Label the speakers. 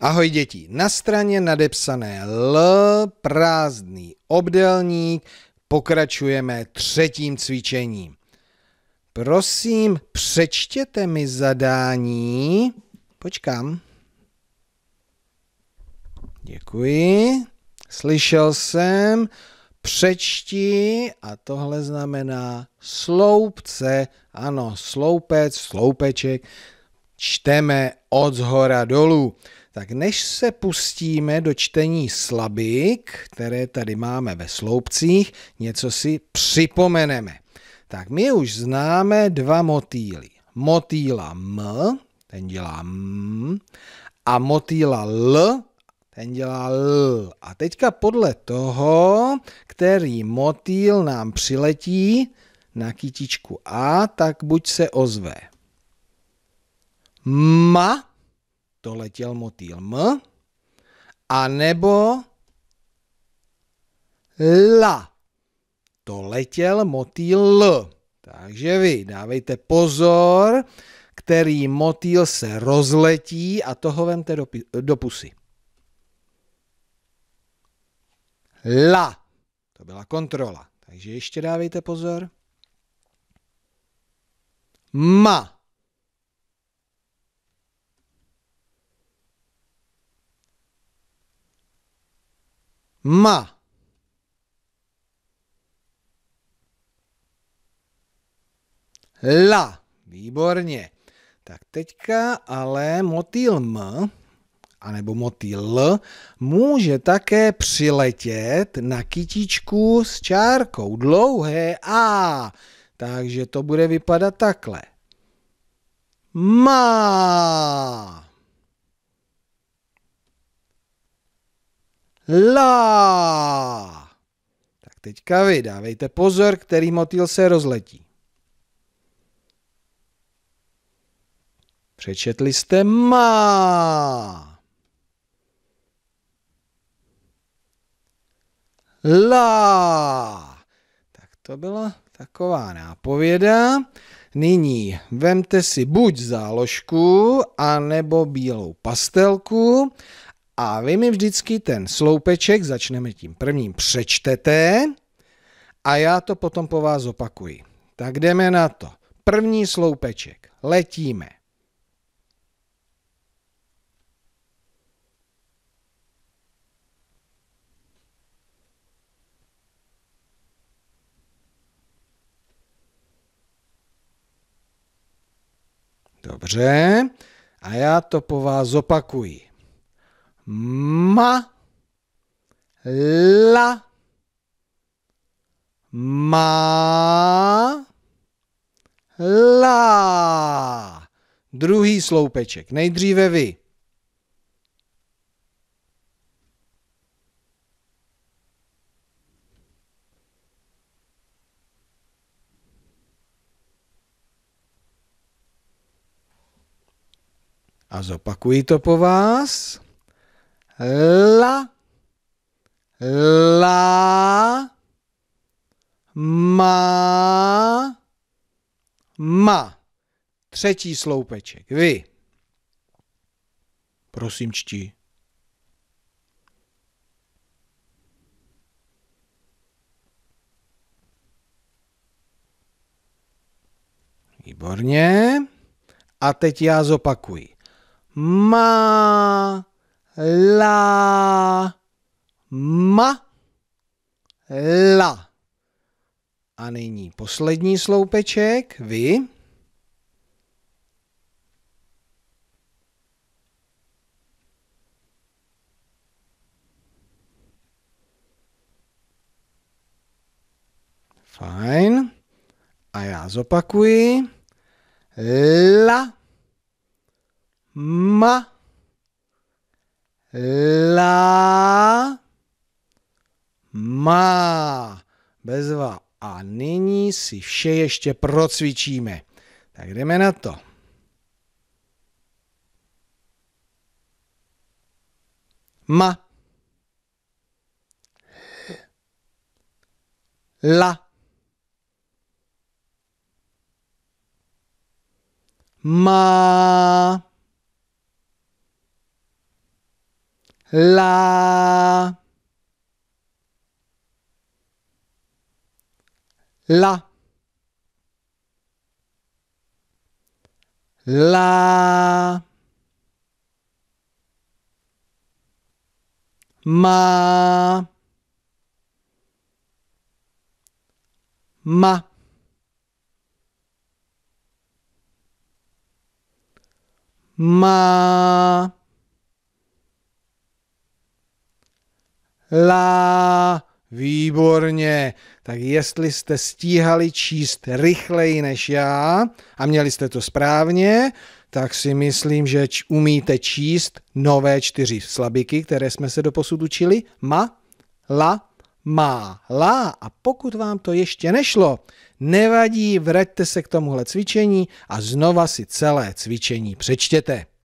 Speaker 1: Ahoj děti, na straně nadepsané L, prázdný obdelník, pokračujeme třetím cvičením. Prosím, přečtěte mi zadání. Počkám. Děkuji. Slyšel jsem. Přečti a tohle znamená sloupce. Ano, sloupec, sloupeček. Čteme od zhora dolů. Tak než se pustíme do čtení slabik, které tady máme ve sloupcích, něco si připomeneme. Tak my už známe dva motýly. Motýla M, ten dělá M, a motýla L, ten dělá L. A teďka podle toho, který motýl nám přiletí na kytičku A, tak buď se ozve ma, to letěl motýl M, a nebo la, to letěl motýl L. Takže vy dávejte pozor, který motýl se rozletí a toho vemte do, do pusy. La. To byla kontrola. Takže ještě dávejte pozor.
Speaker 2: Ma. ma. La.
Speaker 1: Výborně. Tak teďka ale motýl M, anebo motýl L, může také přiletět na kytičku s čárkou dlouhé A. Takže to bude vypadat takhle.
Speaker 2: Má. La,
Speaker 1: Tak teďka vy dávejte pozor, který motýl se rozletí. Přečetli jste má. La. Tak to byla taková nápověda. Nyní vemte si buď záložku, anebo bílou pastelku a vy mi vždycky ten sloupeček, začneme tím prvním, přečtete a já to potom po vás opakuji. Tak jdeme na to. První sloupeček. Letíme. Dobře, a já to po vás opakuji
Speaker 2: ma la ma
Speaker 1: la. Druhý sloupeček. Nejdříve vy. A zopakuji to po vás
Speaker 2: la, la, ma, ma.
Speaker 1: Třetí sloupeček. Vy. Prosím čti. Výborně. A teď já zopakuji. Má la, ma, la. A nyní poslední sloupeček, vy. Fajn. A já zopakuji.
Speaker 2: La. Ma la, má.
Speaker 1: Bezva. A nyní si vše ještě procvičíme. Tak jdeme na to.
Speaker 2: Ma. La. Ma. La. La. La. Ma. Ma. Ma. la. Výborně.
Speaker 1: Tak jestli jste stíhali číst rychleji než já a měli jste to správně, tak si myslím, že umíte číst nové čtyři slabiky, které jsme se doposud učili. Ma, la, má, la. A pokud vám to ještě nešlo, nevadí, vraťte se k tomuhle cvičení a znova si celé cvičení přečtěte.